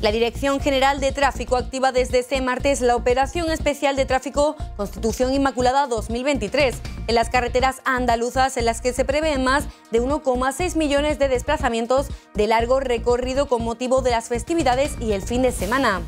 La Dirección General de Tráfico activa desde este martes la Operación Especial de Tráfico Constitución Inmaculada 2023 en las carreteras andaluzas en las que se prevén más de 1,6 millones de desplazamientos de largo recorrido con motivo de las festividades y el fin de semana.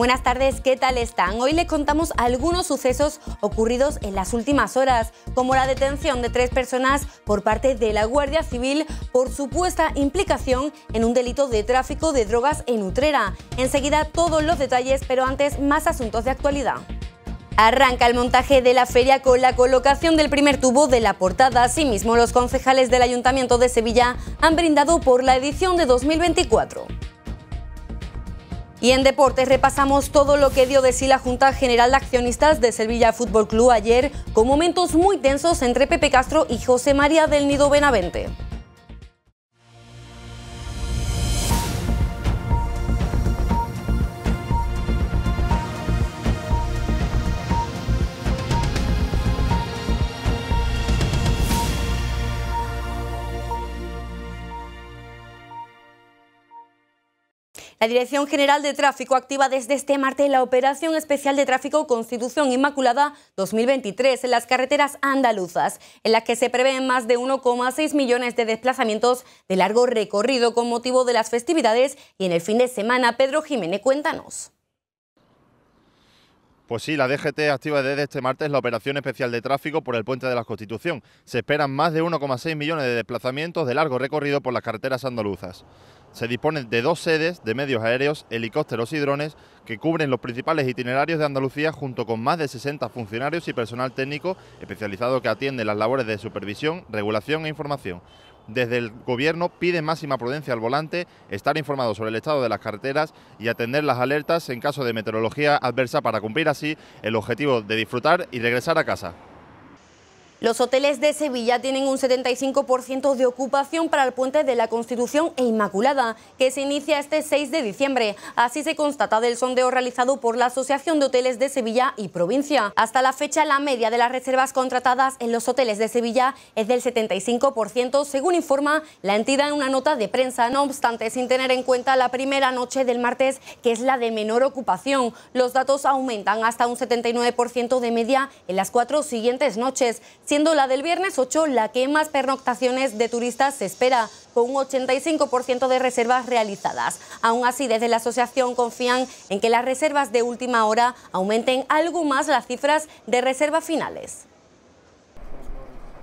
Buenas tardes, ¿qué tal están? Hoy les contamos algunos sucesos ocurridos en las últimas horas, como la detención de tres personas por parte de la Guardia Civil por supuesta implicación en un delito de tráfico de drogas en Utrera. Enseguida todos los detalles, pero antes más asuntos de actualidad. Arranca el montaje de la feria con la colocación del primer tubo de la portada. Asimismo, los concejales del Ayuntamiento de Sevilla han brindado por la edición de 2024. Y en deportes repasamos todo lo que dio de sí la Junta General de Accionistas de Sevilla Fútbol Club ayer, con momentos muy tensos entre Pepe Castro y José María del Nido Benavente. La Dirección General de Tráfico activa desde este martes la Operación Especial de Tráfico Constitución Inmaculada 2023 en las carreteras andaluzas, en las que se prevén más de 1,6 millones de desplazamientos de largo recorrido con motivo de las festividades y en el fin de semana. Pedro Jiménez, cuéntanos. Pues sí, la DGT activa desde este martes la operación especial de tráfico por el puente de la Constitución. Se esperan más de 1,6 millones de desplazamientos de largo recorrido por las carreteras andaluzas. Se disponen de dos sedes de medios aéreos, helicópteros y drones que cubren los principales itinerarios de Andalucía junto con más de 60 funcionarios y personal técnico especializado que atiende las labores de supervisión, regulación e información. Desde el gobierno piden máxima prudencia al volante, estar informado sobre el estado de las carreteras y atender las alertas en caso de meteorología adversa para cumplir así el objetivo de disfrutar y regresar a casa. Los hoteles de Sevilla tienen un 75% de ocupación para el puente de la Constitución e Inmaculada, que se inicia este 6 de diciembre. Así se constata del sondeo realizado por la Asociación de Hoteles de Sevilla y Provincia. Hasta la fecha, la media de las reservas contratadas en los hoteles de Sevilla es del 75%, según informa la entidad en una nota de prensa. No obstante, sin tener en cuenta la primera noche del martes, que es la de menor ocupación, los datos aumentan hasta un 79% de media en las cuatro siguientes noches siendo la del viernes 8 la que más pernoctaciones de turistas se espera, con un 85% de reservas realizadas. Aún así, desde la asociación confían en que las reservas de última hora aumenten algo más las cifras de reservas finales.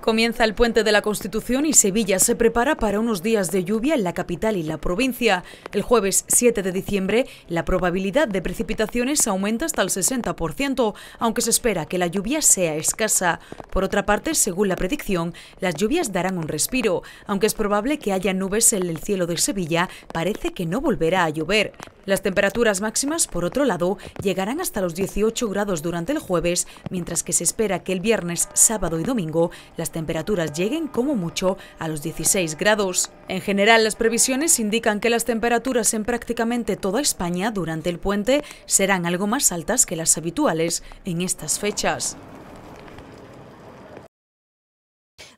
Comienza el puente de la Constitución y Sevilla se prepara para unos días de lluvia en la capital y la provincia. El jueves 7 de diciembre la probabilidad de precipitaciones aumenta hasta el 60%, aunque se espera que la lluvia sea escasa. Por otra parte, según la predicción, las lluvias darán un respiro. Aunque es probable que haya nubes en el cielo de Sevilla, parece que no volverá a llover. Las temperaturas máximas, por otro lado, llegarán hasta los 18 grados durante el jueves, mientras que se espera que el viernes, sábado y domingo las temperaturas lleguen como mucho a los 16 grados. En general, las previsiones indican que las temperaturas en prácticamente toda España durante el puente serán algo más altas que las habituales en estas fechas.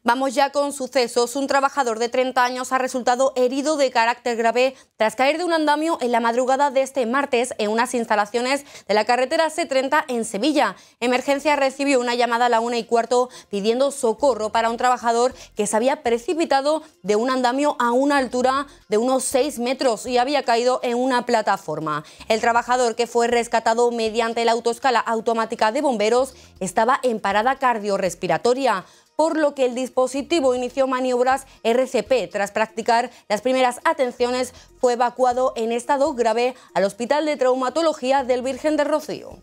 Vamos ya con sucesos. Un trabajador de 30 años ha resultado herido de carácter grave tras caer de un andamio en la madrugada de este martes en unas instalaciones de la carretera C30 en Sevilla. Emergencia recibió una llamada a la una y cuarto pidiendo socorro para un trabajador que se había precipitado de un andamio a una altura de unos 6 metros y había caído en una plataforma. El trabajador que fue rescatado mediante la autoescala automática de bomberos estaba en parada cardiorrespiratoria por lo que el dispositivo inició maniobras RCP. Tras practicar las primeras atenciones, fue evacuado en estado grave al Hospital de Traumatología del Virgen de Rocío.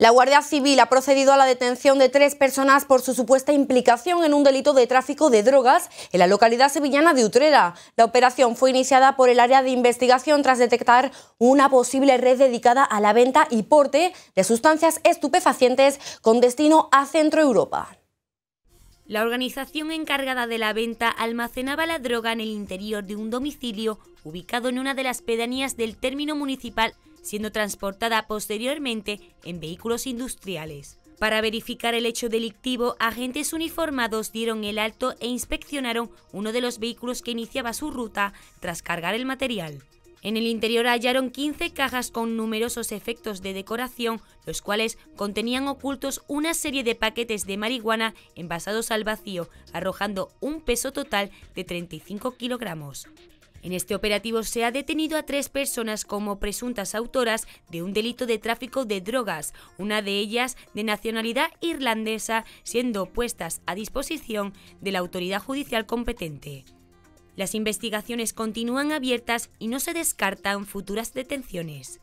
La Guardia Civil ha procedido a la detención de tres personas por su supuesta implicación en un delito de tráfico de drogas en la localidad sevillana de Utrera. La operación fue iniciada por el área de investigación tras detectar una posible red dedicada a la venta y porte de sustancias estupefacientes con destino a Centro Europa. La organización encargada de la venta almacenaba la droga en el interior de un domicilio ubicado en una de las pedanías del término municipal siendo transportada posteriormente en vehículos industriales. Para verificar el hecho delictivo, agentes uniformados dieron el alto e inspeccionaron uno de los vehículos que iniciaba su ruta tras cargar el material. En el interior hallaron 15 cajas con numerosos efectos de decoración, los cuales contenían ocultos una serie de paquetes de marihuana envasados al vacío, arrojando un peso total de 35 kilogramos. En este operativo se ha detenido a tres personas como presuntas autoras de un delito de tráfico de drogas, una de ellas de nacionalidad irlandesa, siendo puestas a disposición de la autoridad judicial competente. Las investigaciones continúan abiertas y no se descartan futuras detenciones.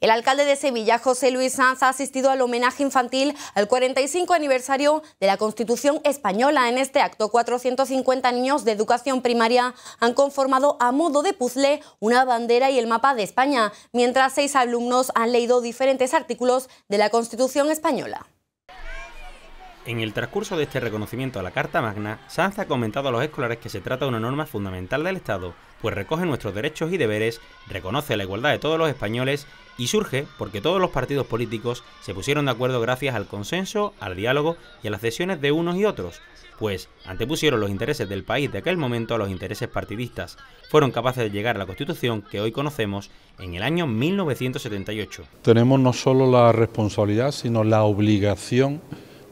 El alcalde de Sevilla, José Luis Sanz, ha asistido al homenaje infantil al 45 aniversario de la Constitución Española. En este acto, 450 niños de educación primaria han conformado a modo de puzzle una bandera y el mapa de España, mientras seis alumnos han leído diferentes artículos de la Constitución Española. En el transcurso de este reconocimiento a la Carta Magna, Sanz ha comentado a los escolares que se trata de una norma fundamental del Estado pues recoge nuestros derechos y deberes, reconoce la igualdad de todos los españoles y surge porque todos los partidos políticos se pusieron de acuerdo gracias al consenso, al diálogo y a las sesiones de unos y otros, pues antepusieron los intereses del país de aquel momento a los intereses partidistas. Fueron capaces de llegar a la Constitución que hoy conocemos en el año 1978. Tenemos no solo la responsabilidad, sino la obligación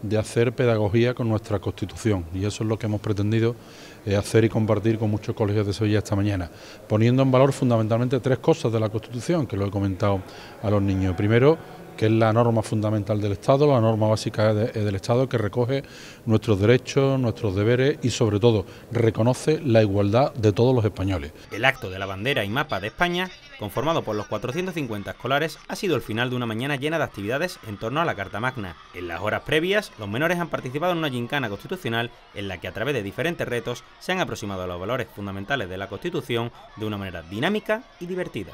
de hacer pedagogía con nuestra Constitución y eso es lo que hemos pretendido eh, hacer y compartir con muchos colegios de Sevilla esta mañana, poniendo en valor fundamentalmente tres cosas de la Constitución que lo he comentado a los niños. Primero, que es la norma fundamental del Estado, la norma básica eh, del Estado que recoge nuestros derechos, nuestros deberes y sobre todo reconoce la igualdad de todos los españoles. El acto de la bandera y mapa de España conformado por los 450 escolares, ha sido el final de una mañana llena de actividades en torno a la Carta Magna. En las horas previas, los menores han participado en una gincana constitucional en la que a través de diferentes retos se han aproximado a los valores fundamentales de la Constitución de una manera dinámica y divertida.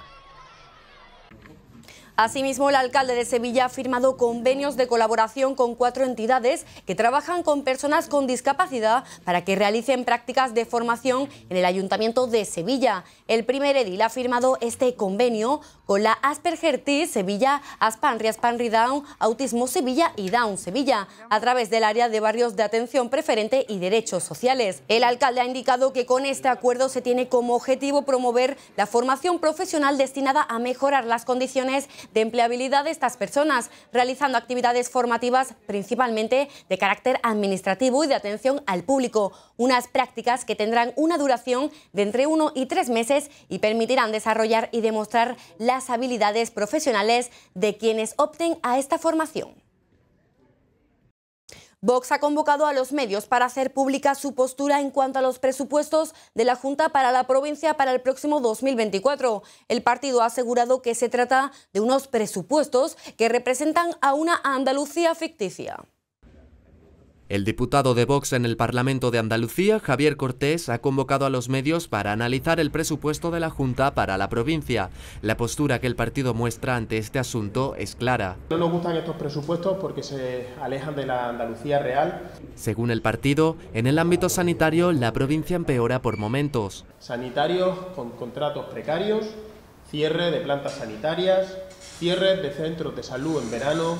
Asimismo, el alcalde de Sevilla ha firmado convenios de colaboración con cuatro entidades que trabajan con personas con discapacidad para que realicen prácticas de formación en el Ayuntamiento de Sevilla. El primer edil ha firmado este convenio con la Asperger -T Sevilla, Aspanri, Aspanri Down, Autismo Sevilla y Down Sevilla, a través del área de barrios de atención preferente y derechos sociales. El alcalde ha indicado que con este acuerdo se tiene como objetivo promover la formación profesional destinada a mejorar las condiciones de empleabilidad de estas personas, realizando actividades formativas principalmente de carácter administrativo y de atención al público, unas prácticas que tendrán una duración de entre uno y tres meses y permitirán desarrollar y demostrar las habilidades profesionales de quienes opten a esta formación. Vox ha convocado a los medios para hacer pública su postura en cuanto a los presupuestos de la Junta para la provincia para el próximo 2024. El partido ha asegurado que se trata de unos presupuestos que representan a una Andalucía ficticia. El diputado de Vox en el Parlamento de Andalucía, Javier Cortés, ha convocado a los medios para analizar el presupuesto de la Junta para la provincia. La postura que el partido muestra ante este asunto es clara. No nos gustan estos presupuestos porque se alejan de la Andalucía real. Según el partido, en el ámbito sanitario la provincia empeora por momentos. Sanitarios con contratos precarios, cierre de plantas sanitarias, cierre de centros de salud en verano,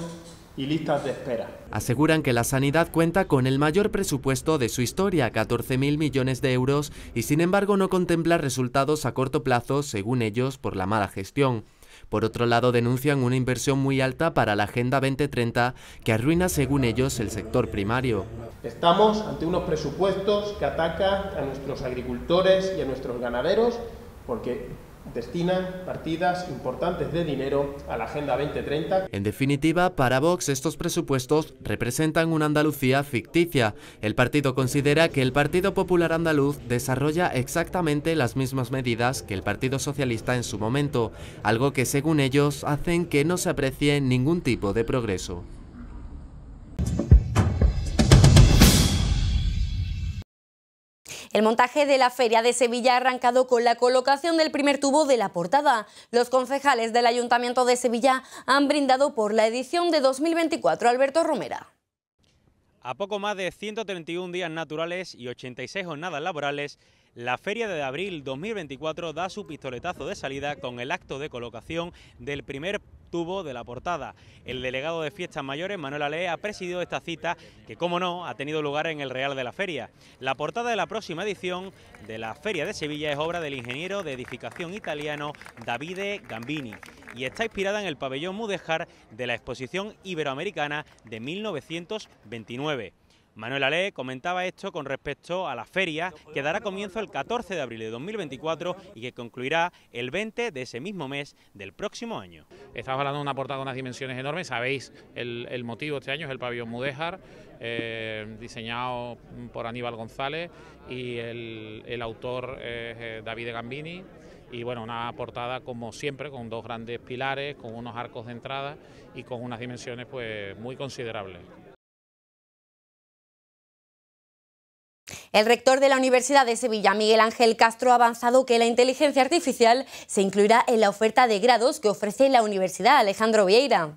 y listas de espera. Aseguran que la sanidad cuenta con el mayor presupuesto de su historia, 14.000 millones de euros, y sin embargo no contempla resultados a corto plazo, según ellos, por la mala gestión. Por otro lado, denuncian una inversión muy alta para la Agenda 2030 que arruina, según ellos, el sector primario. Estamos ante unos presupuestos que atacan a nuestros agricultores y a nuestros ganaderos porque destinan partidas importantes de dinero a la Agenda 2030. En definitiva, para Vox estos presupuestos representan una Andalucía ficticia. El partido considera que el Partido Popular Andaluz desarrolla exactamente las mismas medidas que el Partido Socialista en su momento, algo que según ellos hacen que no se aprecie ningún tipo de progreso. El montaje de la Feria de Sevilla ha arrancado con la colocación del primer tubo de la portada. Los concejales del Ayuntamiento de Sevilla han brindado por la edición de 2024 Alberto Romera. A poco más de 131 días naturales y 86 jornadas laborales, la Feria de abril 2024 da su pistoletazo de salida con el acto de colocación del primer tuvo de la portada. El delegado de Fiestas Mayores, Manuel Ale, ha presidido esta cita que, como no, ha tenido lugar en el Real de la Feria. La portada de la próxima edición de la Feria de Sevilla es obra del ingeniero de edificación italiano Davide Gambini y está inspirada en el pabellón mudejar de la exposición iberoamericana de 1929. Manuel Ale comentaba esto con respecto a la feria que dará comienzo el 14 de abril de 2024 y que concluirá el 20 de ese mismo mes del próximo año. Estamos hablando de una portada con unas dimensiones enormes, sabéis el, motivo este año es el pabellón Mudéjar, eh, diseñado por Aníbal González y el, autor es eh, David Gambini y bueno, una portada como siempre con dos grandes pilares, con unos arcos de entrada y con unas dimensiones pues muy considerables. El rector de la Universidad de Sevilla, Miguel Ángel Castro, ha avanzado que la inteligencia artificial se incluirá en la oferta de grados que ofrece la Universidad Alejandro Vieira.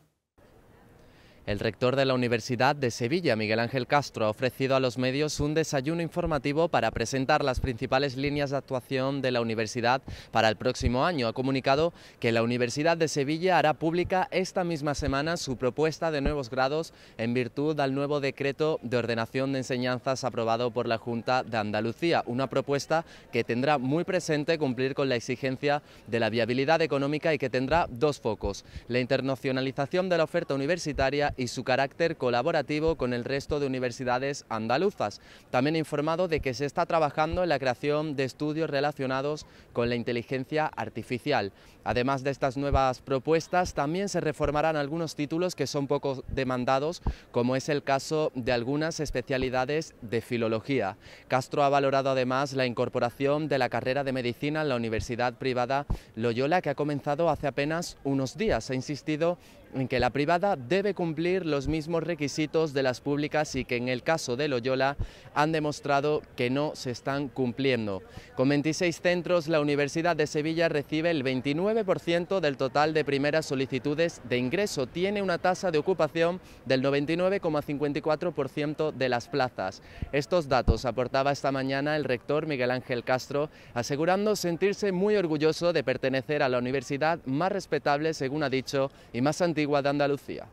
El rector de la Universidad de Sevilla, Miguel Ángel Castro, ha ofrecido a los medios un desayuno informativo para presentar las principales líneas de actuación de la universidad para el próximo año. Ha comunicado que la Universidad de Sevilla hará pública esta misma semana su propuesta de nuevos grados en virtud del nuevo decreto de ordenación de enseñanzas aprobado por la Junta de Andalucía, una propuesta que tendrá muy presente cumplir con la exigencia de la viabilidad económica y que tendrá dos focos, la internacionalización de la oferta universitaria y su carácter colaborativo con el resto de universidades andaluzas. También ha informado de que se está trabajando en la creación de estudios relacionados con la inteligencia artificial. Además de estas nuevas propuestas, también se reformarán algunos títulos que son poco demandados, como es el caso de algunas especialidades de filología. Castro ha valorado además la incorporación de la carrera de medicina en la Universidad Privada Loyola, que ha comenzado hace apenas unos días. Ha insistido en que la privada debe cumplir los mismos requisitos de las públicas y que en el caso de Loyola han demostrado que no se están cumpliendo. Con 26 centros, la Universidad de Sevilla recibe el 29% del total de primeras solicitudes de ingreso. Tiene una tasa de ocupación del 99,54% de las plazas. Estos datos aportaba esta mañana el rector Miguel Ángel Castro, asegurando sentirse muy orgulloso de pertenecer a la universidad más respetable, según ha dicho, y más antigua de Andalucía.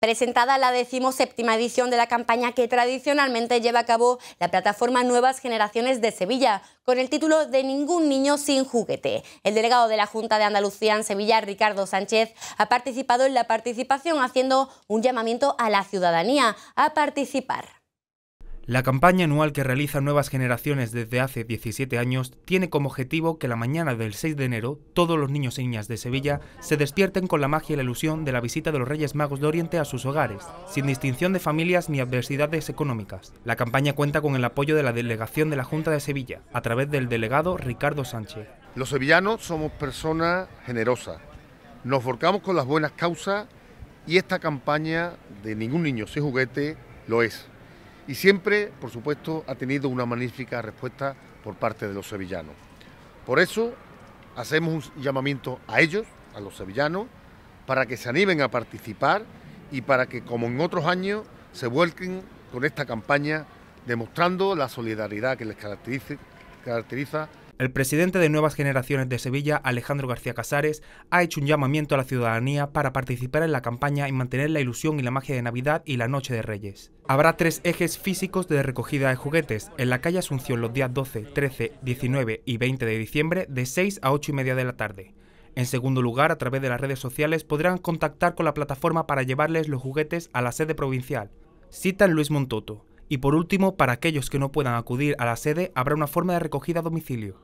Presentada la decimoséptima edición de la campaña que tradicionalmente lleva a cabo la plataforma Nuevas Generaciones de Sevilla, con el título de Ningún niño sin juguete. El delegado de la Junta de Andalucía en Sevilla, Ricardo Sánchez, ha participado en la participación haciendo un llamamiento a la ciudadanía a participar. La campaña anual que realizan nuevas generaciones desde hace 17 años tiene como objetivo que la mañana del 6 de enero todos los niños y e niñas de Sevilla se despierten con la magia y la ilusión de la visita de los Reyes Magos de Oriente a sus hogares, sin distinción de familias ni adversidades económicas. La campaña cuenta con el apoyo de la delegación de la Junta de Sevilla, a través del delegado Ricardo Sánchez. Los sevillanos somos personas generosas, nos volcamos con las buenas causas y esta campaña de ningún niño sin juguete lo es y siempre, por supuesto, ha tenido una magnífica respuesta por parte de los sevillanos. Por eso hacemos un llamamiento a ellos, a los sevillanos, para que se animen a participar y para que, como en otros años, se vuelquen con esta campaña demostrando la solidaridad que les caracteriza el presidente de Nuevas Generaciones de Sevilla, Alejandro García Casares, ha hecho un llamamiento a la ciudadanía para participar en la campaña y mantener la ilusión y la magia de Navidad y la Noche de Reyes. Habrá tres ejes físicos de recogida de juguetes en la calle Asunción los días 12, 13, 19 y 20 de diciembre de 6 a 8 y media de la tarde. En segundo lugar, a través de las redes sociales podrán contactar con la plataforma para llevarles los juguetes a la sede provincial. Cita Luis Montoto. Y por último, para aquellos que no puedan acudir a la sede, habrá una forma de recogida a domicilio.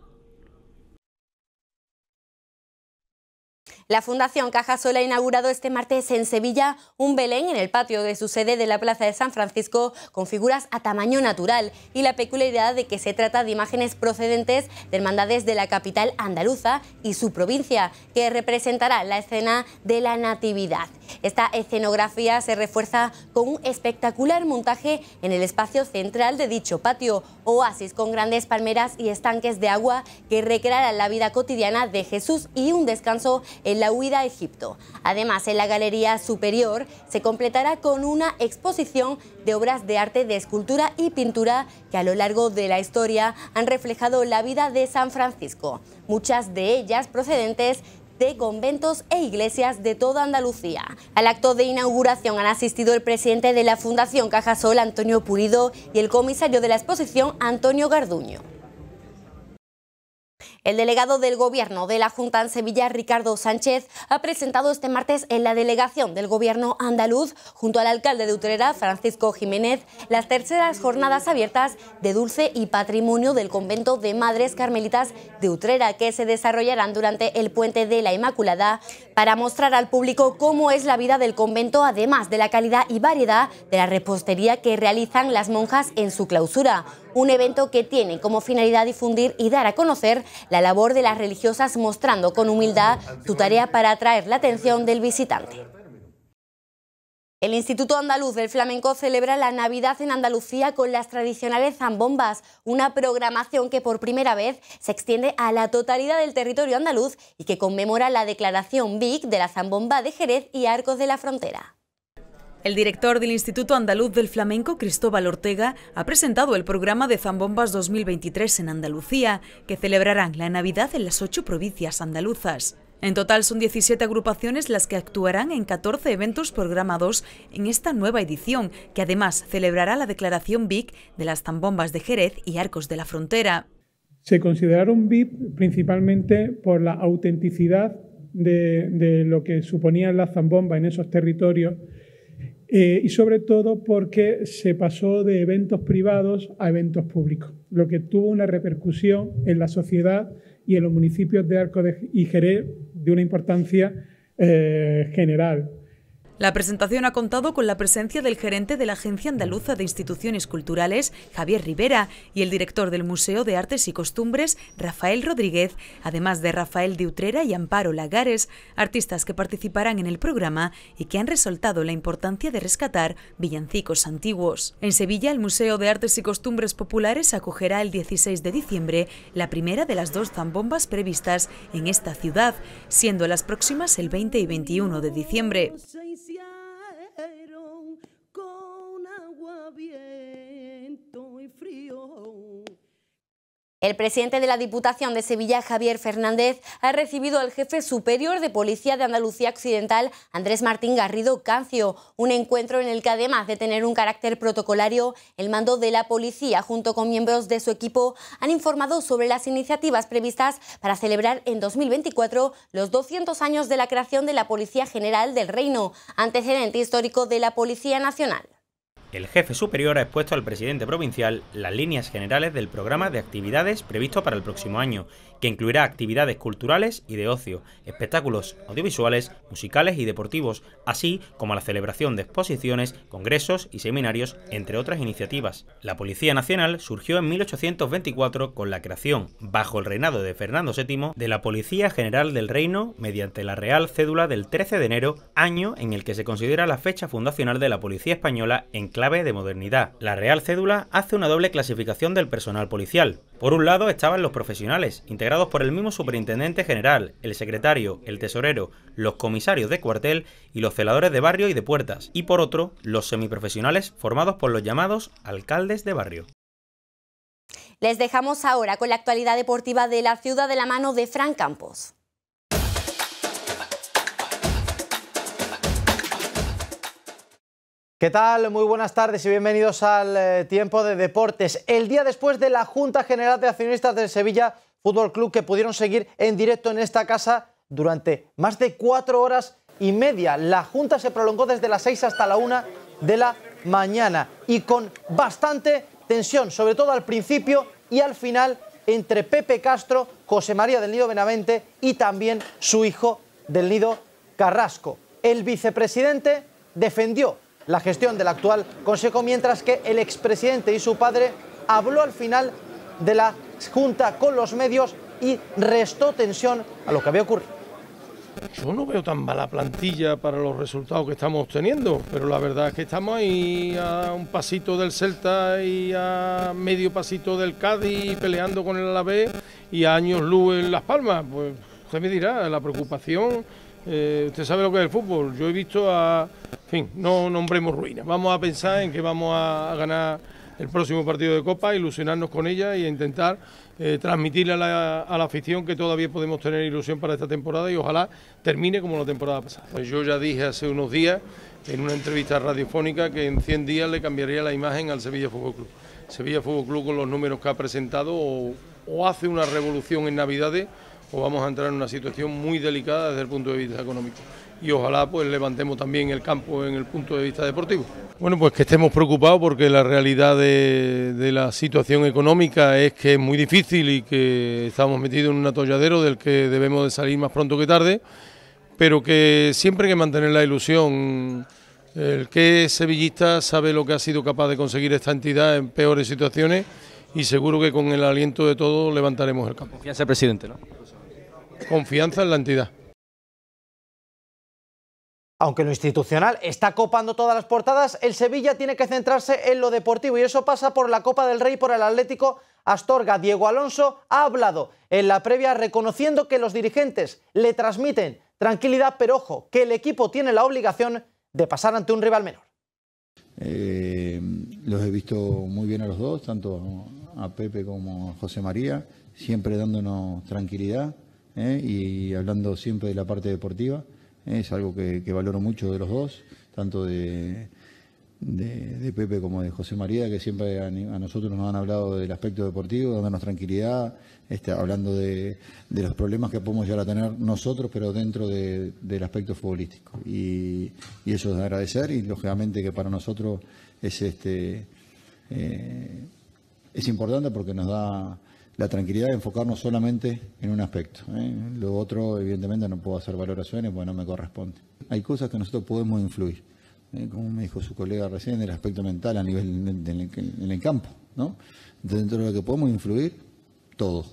La Fundación Caja Sol ha inaugurado este martes en Sevilla un Belén en el patio de su sede de la Plaza de San Francisco con figuras a tamaño natural y la peculiaridad de que se trata de imágenes procedentes de hermandades de la capital andaluza y su provincia, que representará la escena de la Natividad. Esta escenografía se refuerza con un espectacular montaje en el espacio central de dicho patio, oasis con grandes palmeras y estanques de agua que recrearán la vida cotidiana de Jesús y un descanso en la huida a Egipto. Además, en la galería superior se completará con una exposición de obras de arte de escultura y pintura que a lo largo de la historia han reflejado la vida de San Francisco, muchas de ellas procedentes de conventos e iglesias de toda Andalucía. Al acto de inauguración han asistido el presidente de la Fundación Cajasol, Antonio Purido, y el comisario de la exposición, Antonio Garduño. El delegado del Gobierno de la Junta en Sevilla, Ricardo Sánchez, ha presentado este martes en la delegación del Gobierno andaluz, junto al alcalde de Utrera, Francisco Jiménez, las terceras jornadas abiertas de Dulce y Patrimonio del Convento de Madres Carmelitas de Utrera, que se desarrollarán durante el Puente de la Inmaculada para mostrar al público cómo es la vida del convento, además de la calidad y variedad de la repostería que realizan las monjas en su clausura un evento que tiene como finalidad difundir y dar a conocer la labor de las religiosas mostrando con humildad su tarea para atraer la atención del visitante. El Instituto Andaluz del Flamenco celebra la Navidad en Andalucía con las tradicionales zambombas, una programación que por primera vez se extiende a la totalidad del territorio andaluz y que conmemora la declaración BIC de la zambomba de Jerez y Arcos de la Frontera. El director del Instituto Andaluz del Flamenco, Cristóbal Ortega, ha presentado el programa de Zambombas 2023 en Andalucía, que celebrarán la Navidad en las ocho provincias andaluzas. En total son 17 agrupaciones las que actuarán en 14 eventos programados en esta nueva edición, que además celebrará la declaración BIC... de las zambombas de Jerez y Arcos de la Frontera. Se consideraron VIP principalmente por la autenticidad de, lo que suponía la Zambomba en esos territorios eh, y sobre todo porque se pasó de eventos privados a eventos públicos, lo que tuvo una repercusión en la sociedad y en los municipios de Arco de, y Jerez de una importancia eh, general. La presentación ha contado con la presencia del gerente de la Agencia Andaluza de Instituciones Culturales, Javier Rivera, y el director del Museo de Artes y Costumbres, Rafael Rodríguez, además de Rafael de Utrera y Amparo Lagares, artistas que participarán en el programa y que han resaltado la importancia de rescatar villancicos antiguos. En Sevilla, el Museo de Artes y Costumbres Populares acogerá el 16 de diciembre la primera de las dos zambombas previstas en esta ciudad, siendo las próximas el 20 y 21 de diciembre. El presidente de la Diputación de Sevilla, Javier Fernández, ha recibido al jefe superior de Policía de Andalucía Occidental, Andrés Martín Garrido Cancio, un encuentro en el que además de tener un carácter protocolario, el mando de la policía junto con miembros de su equipo han informado sobre las iniciativas previstas para celebrar en 2024 los 200 años de la creación de la Policía General del Reino, antecedente histórico de la Policía Nacional. El jefe superior ha expuesto al presidente provincial las líneas generales del programa de actividades previsto para el próximo año, que incluirá actividades culturales y de ocio, espectáculos audiovisuales, musicales y deportivos, así como la celebración de exposiciones, congresos y seminarios, entre otras iniciativas. La Policía Nacional surgió en 1824 con la creación, bajo el reinado de Fernando VII, de la Policía General del Reino mediante la Real Cédula del 13 de enero, año en el que se considera la fecha fundacional de la Policía Española en clave de modernidad. La Real Cédula hace una doble clasificación del personal policial. Por un lado estaban los profesionales, integrados por el mismo superintendente general, el secretario, el tesorero, los comisarios de cuartel y los celadores de barrio y de puertas. Y por otro, los semiprofesionales formados por los llamados alcaldes de barrio. Les dejamos ahora con la actualidad deportiva de la ciudad de la mano de Fran Campos. ¿Qué tal? Muy buenas tardes y bienvenidos al eh, Tiempo de Deportes. El día después de la Junta General de Accionistas del Sevilla Fútbol Club que pudieron seguir en directo en esta casa durante más de cuatro horas y media. La Junta se prolongó desde las seis hasta la una de la mañana y con bastante tensión, sobre todo al principio y al final, entre Pepe Castro, José María del Nido Benavente y también su hijo del Nido Carrasco. El vicepresidente defendió la gestión del actual Consejo, mientras que el expresidente y su padre habló al final de la junta con los medios y restó tensión a lo que había ocurrido. Yo no veo tan mala plantilla para los resultados que estamos obteniendo, pero la verdad es que estamos ahí a un pasito del Celta y a medio pasito del Cádiz peleando con el Alavés y a años luz en Las Palmas. Pues usted me dirá, la preocupación, eh, usted sabe lo que es el fútbol. Yo he visto a, fin, no nombremos ruinas. Vamos a pensar en que vamos a ganar el próximo partido de Copa, ilusionarnos con ella y intentar eh, transmitirle a la, afición que todavía podemos tener ilusión para esta temporada y ojalá termine como la temporada pasada. Pues yo ya dije hace unos días en una entrevista radiofónica que en 100 días le cambiaría la imagen al Sevilla Fútbol Club. Sevilla Fútbol Club con los números que ha presentado o hace una revolución en Navidades o vamos a entrar en una situación muy delicada desde el punto de vista económico y ojalá pues levantemos también el campo en el punto de vista deportivo. Bueno, pues que estemos preocupados porque la realidad de, la situación económica es que es muy difícil y que estamos metidos en un atolladero del que debemos de salir más pronto que tarde, pero que siempre hay que mantener la ilusión. El que es sevillista sabe lo que ha sido capaz de conseguir esta entidad en peores situaciones y seguro que con el aliento de todos levantaremos el campo. Confianza, presidente, ¿no? Confianza en la entidad. Aunque lo institucional está copando todas las portadas, el Sevilla tiene que centrarse en lo deportivo y eso pasa por la Copa del Rey por el Atlético Astorga. Diego Alonso ha hablado en la previa reconociendo que los dirigentes le transmiten tranquilidad, pero ojo, que el equipo tiene la obligación de pasar ante un rival menor. Eh, los he visto muy bien a los dos, tanto a Pepe como a José María, siempre dándonos tranquilidad eh, y hablando siempre de la parte deportiva es algo que, valoro mucho de los dos, tanto de, de, Pepe como de José María, que siempre a, nosotros nos han hablado del aspecto deportivo, dándonos tranquilidad, este, hablando de, los problemas que podemos llegar a tener nosotros, pero dentro del aspecto futbolístico. Y, eso es agradecer y lógicamente que para nosotros es, este, eh, es importante porque nos da la tranquilidad de enfocarnos solamente en un aspecto. ¿eh? Lo otro, evidentemente, no puedo hacer valoraciones porque no me corresponde. Hay cosas que nosotros podemos influir, ¿eh? como me dijo su colega recién, del aspecto mental a nivel del el campo. ¿no? Dentro de lo que podemos influir, todo.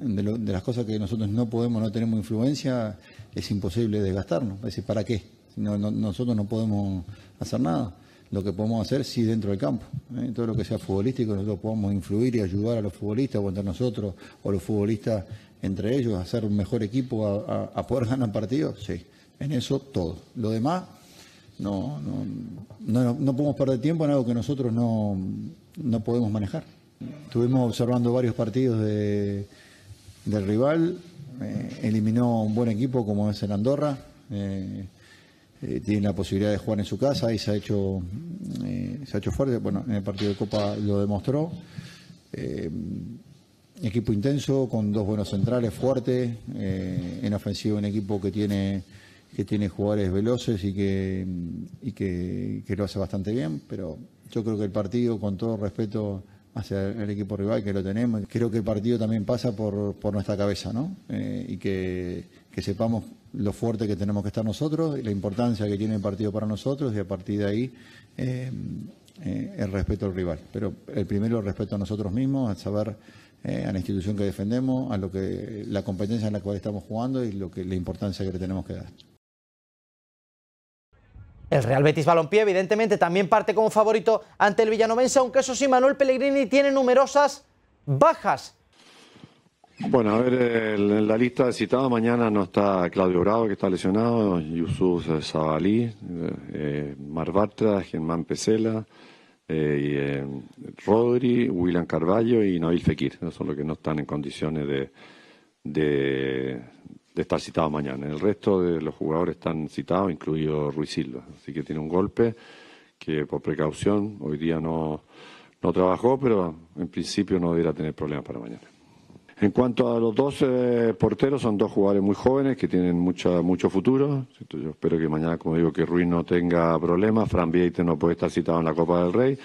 de, las cosas que nosotros no podemos, no tenemos influencia, es imposible desgastarnos. decir, ¿para qué? si nosotros no podemos hacer nada lo que podemos hacer sí dentro del campo. ¿eh? Todo lo que sea futbolístico, nosotros podemos influir y ayudar a los futbolistas o entre nosotros o los futbolistas entre ellos a hacer un mejor equipo, a, poder ganar partidos, sí. En eso todo. Lo demás, no, no, podemos perder tiempo en algo que nosotros no, podemos manejar. Estuvimos observando varios partidos del rival, eh, eliminó un buen equipo como es el Andorra. Eh, eh, tiene la posibilidad de jugar en su casa y se ha hecho eh, se ha fuerte bueno en el partido de copa lo demostró eh, equipo intenso con dos buenos centrales fuertes en ofensiva un equipo que tiene que tiene jugadores veloces y que lo hace bastante bien pero yo creo que el partido con todo respeto hacia el equipo rival que lo tenemos creo que el partido también pasa por, por nuestra cabeza no y que que sepamos lo fuerte que tenemos que estar nosotros, y la importancia que tiene el partido para nosotros y a partir de ahí eh, eh, el respeto al rival. Pero el primero el respeto a nosotros mismos, a saber eh, a la institución que defendemos, a lo que la competencia en la cual estamos jugando y lo que la importancia que le tenemos que dar. El Real Betis Balompié evidentemente también parte como favorito ante el Villanovense, aunque eso sí Manuel Pellegrini tiene numerosas bajas bueno, a ver, en la lista de citados mañana no está Claudio Bravo, que está lesionado, Yusuf Zabalí, eh, Germán Pesela, eh, eh, Rodri, William Carballo y Nabil Fekir. son los que no están en condiciones de, estar citados mañana. El resto de los jugadores están citados, incluido Ruiz Silva. Así que tiene un golpe que por precaución hoy día no, no trabajó, pero en principio no debería tener problemas para mañana. En cuanto a los dos eh, porteros, son dos jugadores muy jóvenes que tienen mucha, mucho futuro. Yo espero que mañana, como digo, que Ruiz no tenga problemas. Fran Vieite no puede estar citado en la Copa del Rey,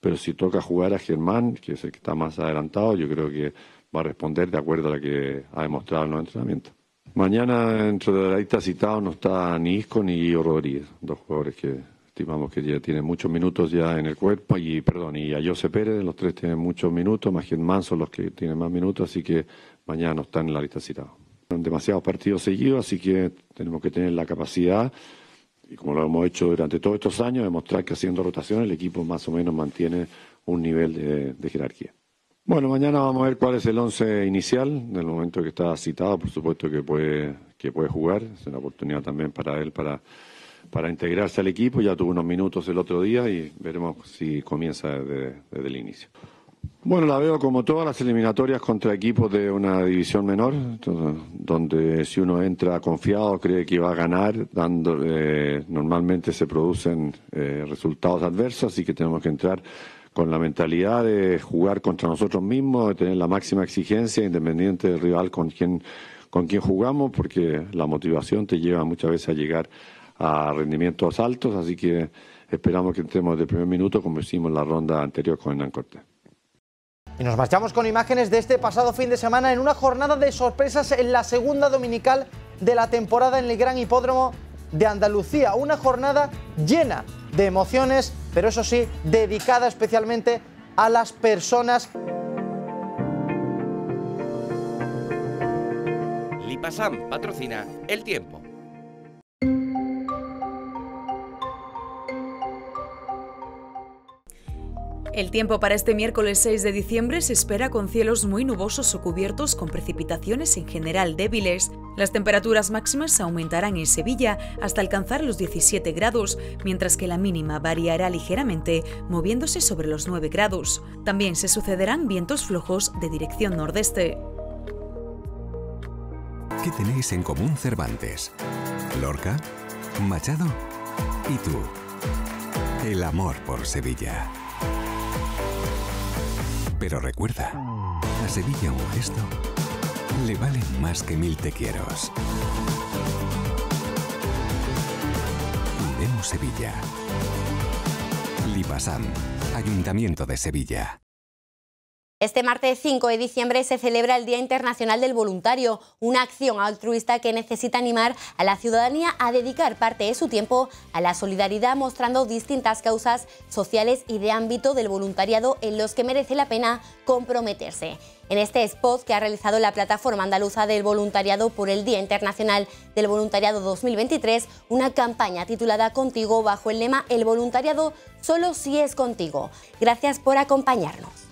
pero si toca jugar a Germán, que es el que está más adelantado, yo creo que va a responder de acuerdo a lo que ha demostrado en los entrenamientos. Mañana, dentro de la lista citado, no está ni Isco ni Guido Rodríguez, dos jugadores que estimamos que ya tiene muchos minutos ya en el cuerpo y perdón y a José Pérez los tres tienen muchos minutos más que Manso los que tienen más minutos así que mañana no están en la lista citada demasiados partidos seguidos así que tenemos que tener la capacidad y como lo hemos hecho durante todos estos años demostrar que haciendo rotaciones el equipo más o menos mantiene un nivel de, jerarquía bueno mañana vamos a ver cuál es el once inicial en el momento que está citado por supuesto que puede que puede jugar es una oportunidad también para él para para integrarse al equipo. Ya tuvo unos minutos el otro día y veremos si comienza desde, el inicio. Bueno, la veo como todas las eliminatorias contra equipos de una división menor, donde si uno entra confiado cree que va a ganar, dando, eh, normalmente se producen eh, resultados adversos, así que tenemos que entrar con la mentalidad de jugar contra nosotros mismos, de tener la máxima exigencia independiente del rival con quien, con quien jugamos, porque la motivación te lleva muchas veces a llegar a rendimientos altos, así que esperamos que entremos De primer minuto como hicimos la ronda anterior con Hernán corte Y nos marchamos con imágenes de este pasado fin de semana en una jornada de sorpresas en la segunda dominical de la temporada en el Gran Hipódromo de Andalucía. Una jornada llena de emociones, pero eso sí, dedicada especialmente a las personas. Lipasam patrocina El Tiempo. El tiempo para este miércoles 6 de diciembre se espera con cielos muy nubosos o cubiertos con precipitaciones en general débiles. Las temperaturas máximas aumentarán en Sevilla hasta alcanzar los 17 grados, mientras que la mínima variará ligeramente, moviéndose sobre los 9 grados. También se sucederán vientos flojos de dirección nordeste. ¿Qué tenéis en común Cervantes? Lorca, Machado y tú. El amor por Sevilla. Pero recuerda, a Sevilla un gesto le valen más que mil te quiero. Cuidemos Sevilla. Lipasam, Ayuntamiento de Sevilla. Este martes 5 de diciembre se celebra el Día Internacional del Voluntario, una acción altruista que necesita animar a la ciudadanía a dedicar parte de su tiempo a la solidaridad mostrando distintas causas sociales y de ámbito del voluntariado en los que merece la pena comprometerse. En este spot que ha realizado la plataforma andaluza del voluntariado por el Día Internacional del Voluntariado 2023, una campaña titulada Contigo bajo el lema El voluntariado solo si es contigo. Gracias por acompañarnos.